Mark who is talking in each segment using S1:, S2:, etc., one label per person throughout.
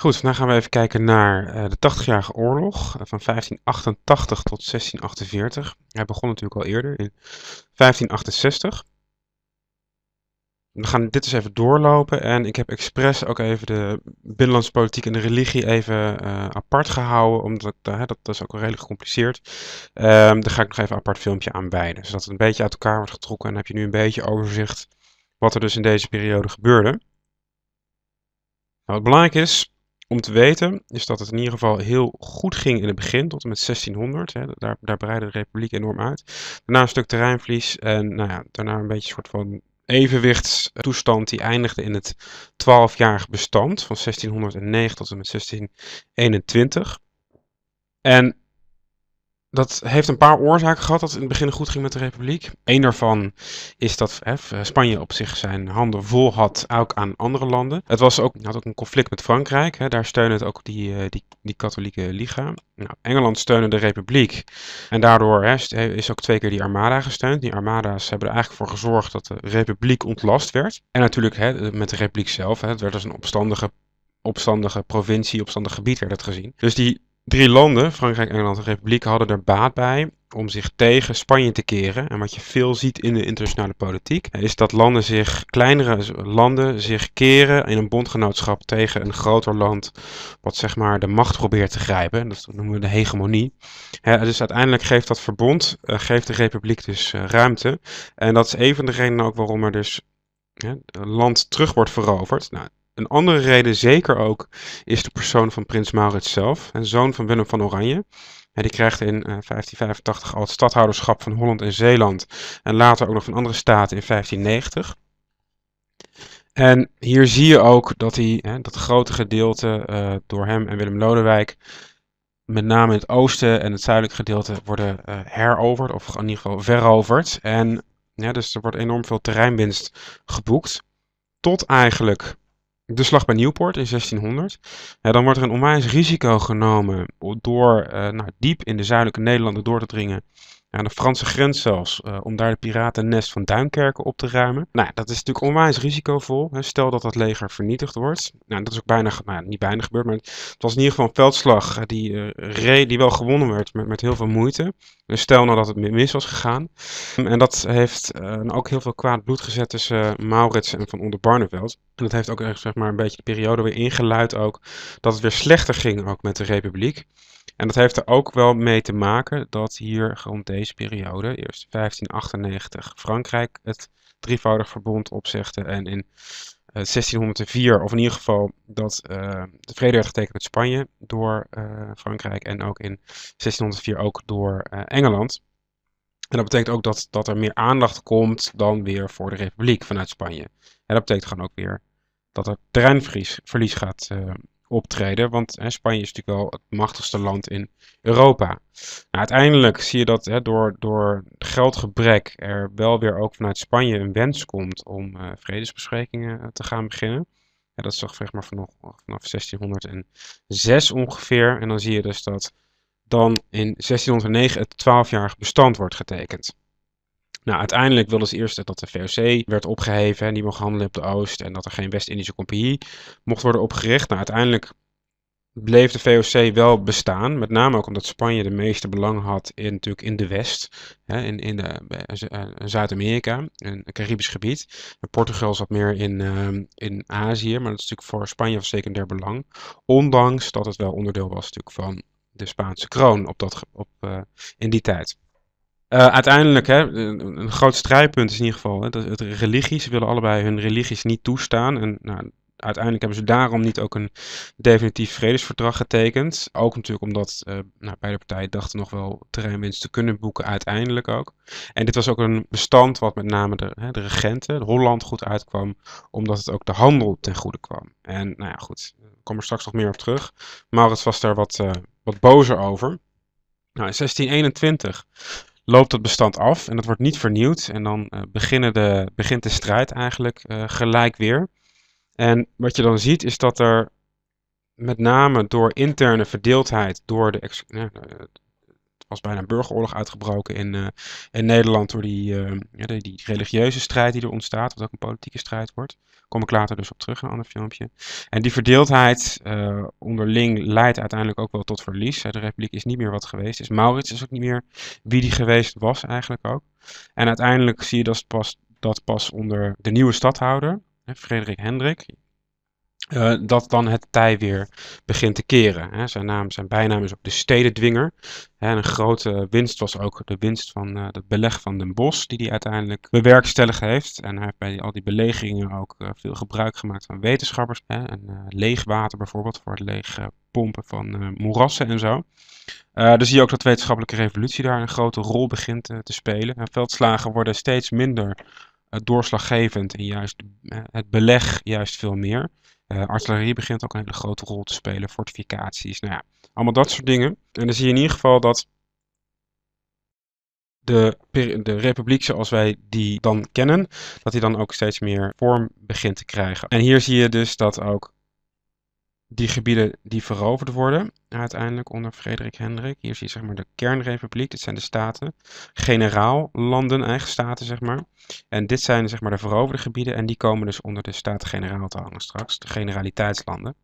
S1: Goed, vandaag gaan we even kijken naar eh, de 80-jarige oorlog eh, van 1588 tot 1648. Hij begon natuurlijk al eerder in 1568. We gaan dit dus even doorlopen en ik heb expres ook even de binnenlandse politiek en de religie even eh, apart gehouden, omdat dat is ook wel redelijk gecompliceerd. Um, daar ga ik nog even een apart filmpje aan wijden, zodat het een beetje uit elkaar wordt getrokken en heb je nu een beetje overzicht wat er dus in deze periode gebeurde. Nou, wat belangrijk is, om te weten is dat het in ieder geval heel goed ging in het begin, tot en met 1600. Hè, daar, daar breidde de republiek enorm uit. Daarna een stuk terreinvlies en nou ja, daarna een beetje een soort van evenwichtstoestand die eindigde in het 12-jarig bestand van 1609 tot en met 1621. En dat heeft een paar oorzaken gehad dat het in het begin goed ging met de Republiek. Eén daarvan is dat hè, eh, Spanje op zich zijn handen vol had, ook aan andere landen. Het was ook, had ook een conflict met Frankrijk. Hè. Daar steunde het ook die, eh, die, die katholieke liga. Nou, Engeland steunde de Republiek. En daardoor hè, is ook twee keer die Armada gesteund. Die Armada's hebben er eigenlijk voor gezorgd dat de Republiek ontlast werd. En natuurlijk hè, met de Republiek zelf. Hè, het werd als een opstandige opstandige provincie, opstandig gebied werd het gezien. Dus die Drie landen, Frankrijk, Engeland en Republiek, hadden er baat bij om zich tegen Spanje te keren. En wat je veel ziet in de internationale politiek, is dat landen zich, kleinere landen zich keren in een bondgenootschap tegen een groter land wat zeg maar de macht probeert te grijpen. Dat noemen we de hegemonie. dus uiteindelijk geeft dat verbond, eh, geeft de republiek dus eh, ruimte. En dat is een van de redenen ook waarom er dus land terug wordt veroverd. Nou, een andere reden zeker ook is de persoon van prins Maurits zelf, een zoon van Willem van Oranje. En die krijgt in 1585 al het stadhouderschap van Holland en Zeeland en later ook nog van andere staten in 1590. En hier zie je ook dat hij, hè, dat grote gedeelte eh, door hem en Willem Lodewijk, met name in het oosten en het zuidelijke gedeelte, worden eh, heroverd, of in ieder geval veroverd. En ja, dus er wordt enorm veel terreinwinst geboekt. Tot eigenlijk de slag bij Nieuwpoort in 1600. dan wordt er een onwijs risico genomen door eh, nou, diep in de zuidelijke Nederlanden door te dringen aan de Franse grens zelfs, eh, om daar de piratennest van Duinkerken op te ruimen. Nou, dat is natuurlijk onwijs risicovol. Hè. Stel dat dat leger vernietigd wordt. Nou, dat is ook bijna, nou, niet bijna gebeurd, maar het was in ieder geval een veldslag eh, die, eh, re, die wel gewonnen werd met, met heel veel moeite. Dus stel nou dat het mis was gegaan. En dat heeft ook heel veel kwaad bloed gezet tussen Maurits en Van Onderbarneveld. En dat heeft ook zeg maar, een beetje de periode weer ingeluid ook, dat het weer slechter ging ook met de Republiek. En dat heeft er ook wel mee te maken dat hier rond deze periode, eerst 1598, Frankrijk het drievoudig verbond opzegde en in 1604, eh, of in ieder geval dat uh, de vrede werd getekend met Spanje door eh, Frankrijk en ook in 1604 ook door Engeland. En dat betekent ook dat, dat er meer aandacht komt dan weer voor de republiek vanuit Spanje. En dat betekent gewoon ook weer dat er terreinverlies gaat optreden. Want hè, Spanje is natuurlijk wel het machtigste land in Europa. Nou, uiteindelijk zie je dat hè, door, door geldgebrek er wel weer ook vanuit Spanje een wens komt om eh, vredesbesprekingen eh, te gaan beginnen. Ja, dat is toch zeg maar vanaf, vanaf 1606 ongeveer. En dan zie je dus dat dan in 1609 het 12-jarig bestand wordt getekend. Nou, uiteindelijk wilden ze eerst dat de VOC werd opgeheven en die mocht handelen op de Oost en dat er geen West-Indische Compagnie mocht worden opgericht. Nou, uiteindelijk bleef de VOC wel bestaan, met name ook omdat Spanje de meeste belang had in, natuurlijk in de West, hè, in, in, de eh, eh, Zuid-Amerika, een Caribisch gebied. Portugal zat meer in, ehm, in Azië, maar dat is natuurlijk voor Spanje van secundair belang, ondanks dat het wel onderdeel was natuurlijk van de Spaanse kroon op dat, op, eh, in die tijd. Eh, uiteindelijk, hè, een, groot strijdpunt is in ieder geval hè, dat het religie. Ze willen allebei hun religies niet toestaan. En nou, uiteindelijk hebben ze daarom niet ook een definitief vredesverdrag getekend. Ook natuurlijk omdat uh, nou, beide partijen dachten nog wel terreinwinst te kunnen boeken, uiteindelijk ook. En dit was ook een bestand wat met name de, hè, de regenten, Holland, goed uitkwam, omdat het ook de handel ten goede kwam. En nou ja, goed, ik kom er straks nog meer op terug. Maurits was daar wat, eh, wat bozer over. Nou, in 1621 loopt het bestand af en dat wordt niet vernieuwd. En dan eh, beginnen de, begint de strijd eigenlijk eh, gelijk weer. En wat je dan ziet is dat er met name door interne verdeeldheid, door de, eh, was bijna een burgeroorlog uitgebroken in, eh, in Nederland door die, eh, die, die, religieuze strijd die er ontstaat, wat ook een politieke strijd wordt. Kom ik later dus op terug in een ander filmpje. En die verdeeldheid eh, onderling leidt uiteindelijk ook wel tot verlies. De republiek is niet meer wat geweest is. Maurits is ook niet meer wie die geweest was eigenlijk ook. En uiteindelijk zie je dat pas, dat pas onder de nieuwe stadhouder, Frederik Hendrik, eh, dat dan het tij weer begint te keren. Hè. Zijn, naam, zijn bijnaam is ook de stedendwinger. En een grote winst was ook de winst van eh, het beleg van Den Bosch, die hij uiteindelijk bewerkstellig heeft. En hij heeft bij al die belegeringen ook eh, veel gebruik gemaakt van wetenschappers. Hè. En, leegwater bijvoorbeeld voor het leegpompen van moerassen en zo. dan zie je ook dat de wetenschappelijke revolutie daar een grote rol begint te spelen. En veldslagen worden steeds minder doorslaggevend en juist het beleg juist veel meer. Eh, artillerie begint ook een hele grote rol te spelen, fortificaties, nou ja, allemaal dat soort dingen. En dan zie je in ieder geval dat de, de republiek zoals wij die dan kennen, dat die dan ook steeds meer vorm begint te krijgen. En hier zie je dus dat ook die gebieden die veroverd worden uiteindelijk onder Frederik Hendrik. Hier zie je zeg maar de kernrepubliek, dit zijn de staten. Generaal, landen, eigen staten zeg maar. En dit zijn zeg maar de veroverde gebieden en die komen dus onder de staat-generaal te hangen straks. De generaliteitslanden.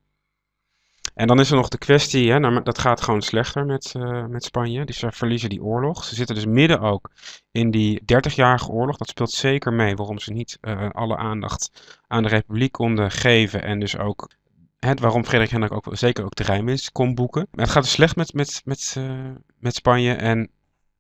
S1: En dan is er nog de kwestie, hè, nou, dat gaat gewoon slechter met, eh, met Spanje. Dus ze verliezen die oorlog. Ze zitten dus midden ook in die 30-jarige oorlog. Dat speelt zeker mee waarom ze niet eh, alle aandacht aan de republiek konden geven. En dus ook het, waarom Frederik Hendrik ook zeker ook de rijm kon boeken. het gaat dus slecht met, met, met, eh, met Spanje. En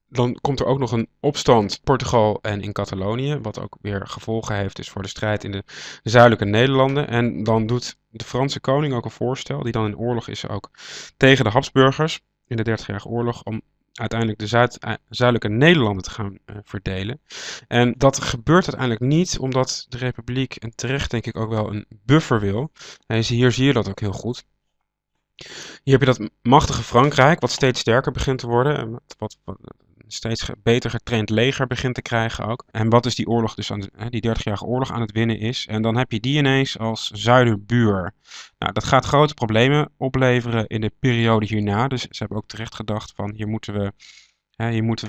S1: dan komt er ook nog een opstand Portugal en in Catalonië. Wat ook weer gevolgen heeft dus voor de strijd in de zuidelijke Nederlanden. En dan doet de Franse koning ook een voorstel, die dan in oorlog is ook tegen de Habsburgers in de Dertigjarige Oorlog, om uiteindelijk de eh, zuidelijke Nederlanden te gaan eh, verdelen. En dat gebeurt uiteindelijk niet, omdat de Republiek, en terecht denk ik ook wel, een buffer wil. En hier zie je dat ook heel goed. Hier heb je dat machtige Frankrijk, wat steeds sterker begint te worden. Eh, wat, wat steeds beter getraind leger begint te krijgen ook. En wat is die oorlog dus, die 30-jarige oorlog aan het winnen is. En dan heb je die ineens als zuiderbuur. Nou, dat gaat grote problemen opleveren in de periode hierna. Dus ze hebben ook terecht gedacht van hier moeten we He, je moet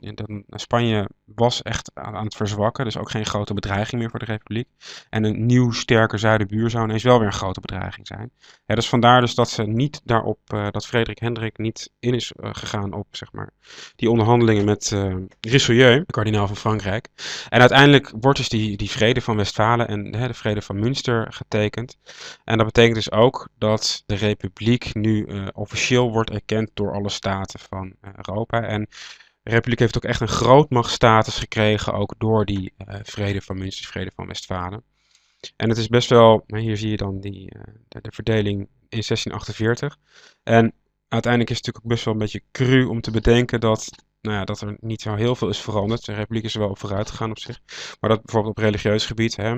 S1: in, Spanje was echt aan het verzwakken, dus ook geen grote bedreiging meer voor de Republiek. En een nieuw sterker zuidenbuur zou ineens wel weer een grote bedreiging zijn. dus vandaar dus dat ze niet daarop, eh, dat Frederik Hendrik niet in is eh, gegaan op zeg maar, die onderhandelingen met uh, Richelieu, de kardinaal van Frankrijk. En uiteindelijk wordt dus die, die vrede van Westfalen en de vrede van Münster getekend. En dat betekent dus ook dat de Republiek nu officieel wordt erkend door alle staten van Europa. En de Republiek heeft ook echt een grootmachtstatus gekregen, ook door die eh, vrede van Münster, vrede van Westfalen. En het is best wel, hier zie je dan die, eh, de, verdeling in 1648. En uiteindelijk is het natuurlijk ook best wel een beetje cru om te bedenken dat, nou ja, dat er niet zo heel veel is veranderd. De Republiek is er wel op vooruit gegaan op zich. Maar dat bijvoorbeeld op religieus gebied, hè,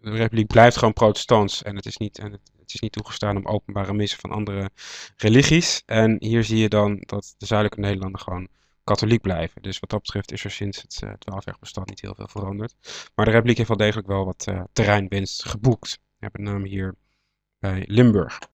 S1: de Republiek blijft gewoon protestants en het is niet, en het, het is niet toegestaan om openbare missen van andere religies. En hier zie je dan dat de zuidelijke Nederlanden gewoon katholiek blijven. Dus wat dat betreft is er sinds het uh, eh, 12-jarig niet heel veel veranderd. Maar de Republiek heeft wel degelijk wel wat eh, terreinwinst geboekt. Met name hier bij Limburg.